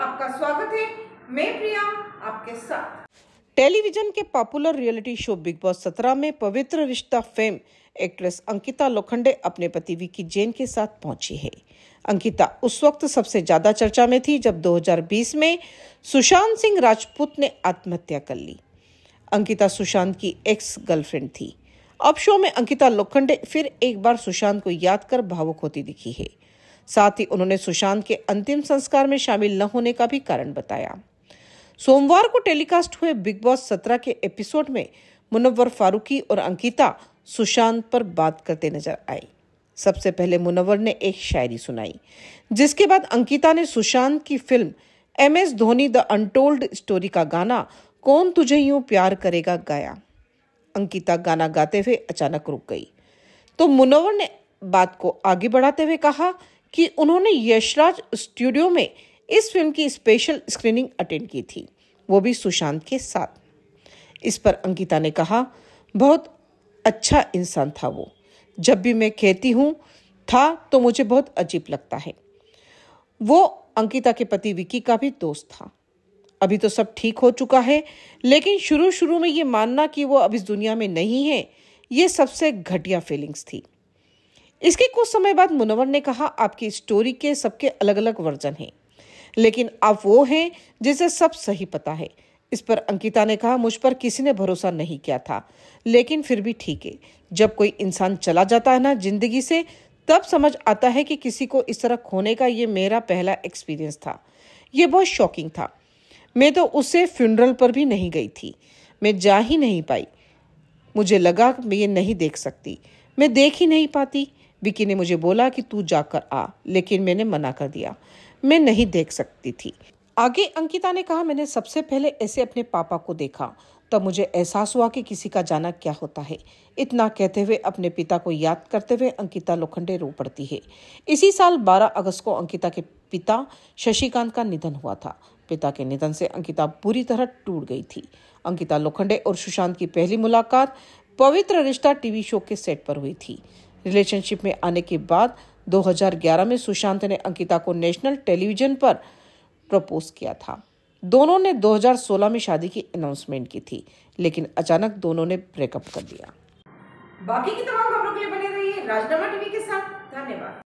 आपका स्वागत है मैं प्रिया आपके साथ टेलीविजन के popular reality show Bigg Boss 17 में पवित्र रिश्ता फेम एक्ट्रेस अंकिता लोखंडे अपने पति विकी जैन के साथ पहुंची है अंकिता उस वक्त सबसे ज्यादा चर्चा में थी जब 2020 में सुशांत सिंह राजपूत ने आत्महत्या कर ली अंकिता सुशांत की एक्स गर्लफ्रेंड थी अब शो में अंकिता लोखंडे फिर एक बार सुशांत को याद कर भावुक होती दिखी है साथ ही उन्होंने सुशांत के अंतिम संस्कार में शामिल न होने का भी कारण बताया सोमवार को टेलीकास्ट हुए बिग बॉस सत्रह के एपिसोड में मुनव्वर फारूकी और अंकिता सुशांत पर बात करते नजर आई सबसे पहले मुनव्वर ने एक शायरी सुनाई जिसके बाद अंकिता ने सुशांत की film M S Dhoni the untold story का गाना कौन तुझे यूं प्यार करेगा गाया अंकिता गाना गाते हुए अचानक रुक गई तो मुनव्वर ने बात को आगे बढ़ाते हुए कहा कि उन्होंने यशराज स्टूडियो में इस फिल्म की स्पेशल स्क्रीनिंग अटेंड की थी वो भी सुशांत के साथ इस पर अंकिता ने कहा बहुत अच्छा इंसान था वो जब भी मैं कहती हूँ था तो मुझे बहुत अजीब लगता है वो अंकिता के पति विकी का भी दोस्त था अभी तो सब ठीक हो चुका है लेकिन शुरू शुरू में ये मानना कि वो अब इस दुनिया में नहीं है ये सबसे घटिया फीलिंग्स थी इसके कुछ समय बाद मुनवर ने कहा आपकी स्टोरी के सबके अलग अलग वर्जन हैं लेकिन आप वो हैं जिसे सब सही पता है इस पर अंकिता ने कहा मुझ पर किसी ने भरोसा नहीं किया था लेकिन फिर भी ठीक है जब कोई इंसान चला जाता है ना जिंदगी से तब समझ आता है कि किसी को इस तरह खोने का ये मेरा पहला एक्सपीरियंस था ये बहुत शॉकिंग था मैं तो उसे फ्यूनरल पर भी नहीं गई थी मैं जा ही नहीं पाई मुझे लगा मैं ये नहीं देख सकती मैं देख ही नहीं पाती विकी ने मुझे बोला कि तू जाकर आ लेकिन मैंने मना कर दिया मैं नहीं देख सकती थी आगे अंकिता ने कहा मैंने सबसे पहले ऐसे अपने पापा को देखा तब मुझे एहसास हुआ कि किसी का जाना क्या होता है इतना कहते हुए अपने पिता को याद करते हुए अंकिता लोखंडे रो पड़ती है इसी साल 12 अगस्त को अंकिता के पिता शशिकांत का निधन हुआ था पिता के निधन से अंकिता पूरी तरह टूट गई थी अंकिता लोखंडे और सुशांत की पहली मुलाकात पवित्र रिश्ता टीवी शो के सेट पर हुई थी रिलेशनशिप में आने के बाद 2011 में सुशांत ने अंकिता को नेशनल टेलीविजन पर प्रपोज किया था दोनों ने 2016 में शादी की अनाउंसमेंट की थी लेकिन अचानक दोनों ने ब्रेकअप कर दिया बाकी की तमाम खबरों के लिए बने रहिए राजनामा टीवी के साथ धन्यवाद